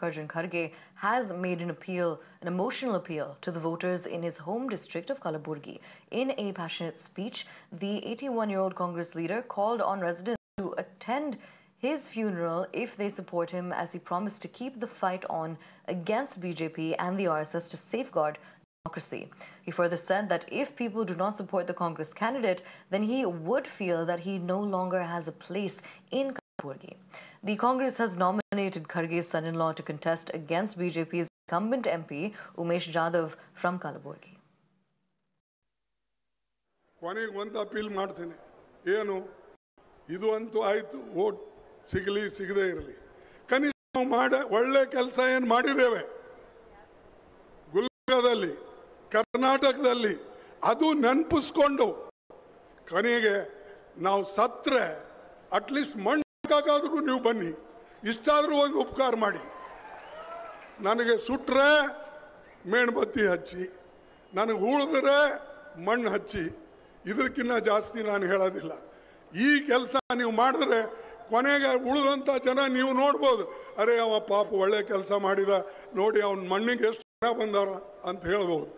Karjan Kharge has made an appeal, an emotional appeal to the voters in his home district of Kalaburgi. In a passionate speech, the 81-year-old Congress leader called on residents to attend his funeral if they support him as he promised to keep the fight on against BJP and the RSS to safeguard democracy. He further said that if people do not support the Congress candidate, then he would feel that he no longer has a place in Kalaburgi. The Congress has nominated Kharge's son-in-law to contest against BJP's incumbent MP Umesh Jadhav from Kalaburgi. ಕೊನೆಗೆ ಒಂದು appeal ಮಾಡ್ತೇನೆ ಏನು ಇದು ಅಂತೂ ಆಯಿತು vote ಸಿಗಲಿ ಸಿಗದೇ ಇರಲಿ ಕನಿಷ್ಠ ನಾವು ಮಾಡ ಒಳ್ಳೆ ಕೆಲಸ ಏನು ಮಾಡಿದ್ದೇವೆ ಗುಲ್ಬರ್ಗದಲ್ಲಿ ಕರ್ನಾಟಕದಲ್ಲಿ ಅದು ನೆನಪಿಸ್ಕೊಂಡು ಕೊನೆಗೆ ನಾವು ಸತ್ರೆ ಅಟ್ಲೀಸ್ಟ್ ಮಣ್ಣು ಅದಕ್ಕಾಗಾದ್ರೂ ನೀವು ಬನ್ನಿ ಇಷ್ಟಾದರೂ ಒಂದು ಉಪಕಾರ ಮಾಡಿ ನನಗೆ ಸುಟ್ಟರೆ ಮೇಣಬತ್ತಿ ಹಚ್ಚಿ ನನಗೆ ಉಳಿದ್ರೆ ಮಣ್ಣು ಹಚ್ಚಿ ಇದಕ್ಕಿಂತ ಜಾಸ್ತಿ ನಾನು ಹೇಳೋದಿಲ್ಲ ಈ ಕೆಲಸ ನೀವು ಮಾಡಿದ್ರೆ ಕೊನೆಗೆ ಉಳಿದಂಥ ಜನ ನೀವು ನೋಡ್ಬೋದು ಅರೆ ಅವ ಪಾಪ ಒಳ್ಳೆ ಕೆಲಸ ಮಾಡಿದ ನೋಡಿ ಅವನ ಮಣ್ಣಿಗೆ ಎಷ್ಟು ಜನ ಬಂದಾರ ಅಂತ ಹೇಳ್ಬೋದು